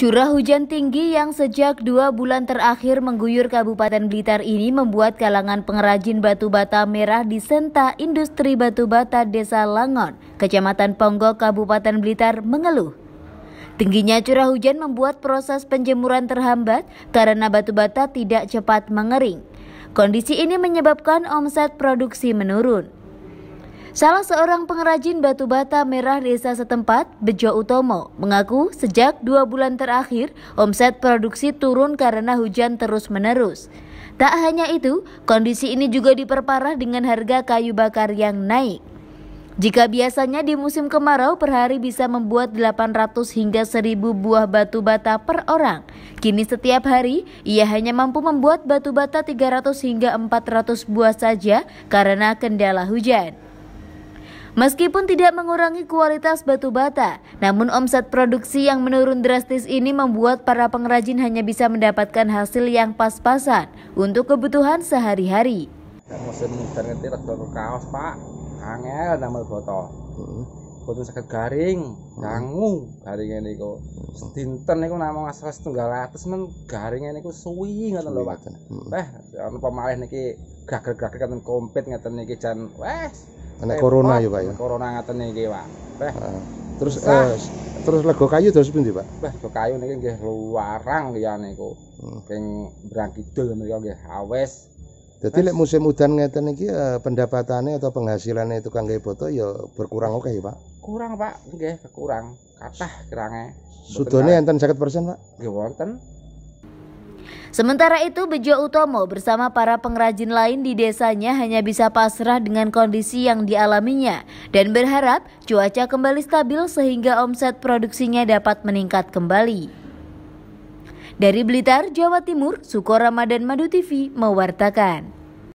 Curah hujan tinggi yang sejak dua bulan terakhir mengguyur Kabupaten Blitar ini membuat kalangan pengrajin batu bata merah di Senta Industri Batu Bata Desa Langon, Kecamatan Ponggok, Kabupaten Blitar mengeluh. Tingginya curah hujan membuat proses penjemuran terhambat karena batu bata tidak cepat mengering. Kondisi ini menyebabkan omset produksi menurun. Salah seorang pengrajin batu bata merah desa setempat, Bejo Utomo, mengaku sejak dua bulan terakhir omset produksi turun karena hujan terus-menerus. Tak hanya itu, kondisi ini juga diperparah dengan harga kayu bakar yang naik. Jika biasanya di musim kemarau per hari bisa membuat 800 hingga 1000 buah batu bata per orang, kini setiap hari ia hanya mampu membuat batu bata 300 hingga 400 buah saja karena kendala hujan. Meskipun tidak mengurangi kualitas batu bata, namun omset produksi yang menurun drastis ini membuat para pengrajin hanya bisa mendapatkan hasil yang pas-pasan untuk kebutuhan sehari-hari. Musim internet itu kaos pak, angel namel botol. Mm-hmm boten sakit garing, dangu garinge niku. Dinten niku namung asal setunggal atus men garinge swing suwi ngoten lho Pak. Wah, napa malih niki gager-gager ngoten komplit ngoten niki jan wes Kena corona ya Pak ya. Corona ngoten niki Pak. Wah. Eh. Terus eh, terus lego kayu terus pundi Pak? Wah, lego kayu niki nggih luarang ya niku. Ping hmm. brang kidul mriku nggih awes ah, jadi lek musim udan ngeten iki eh, pendapatannya atau penghasilannya tukang gawe boto ya berkurang oke okay, ya, Pak. Kurang Pak, nggih kurang. Kathah kirange. Sudone enten 50%, Pak. Nggih wonten. Sementara itu, Bejo Utomo bersama para pengrajin lain di desanya hanya bisa pasrah dengan kondisi yang dialaminya dan berharap cuaca kembali stabil sehingga omset produksinya dapat meningkat kembali. Dari Blitar, Jawa Timur, Suko Ramadan Madu TV mewartakan.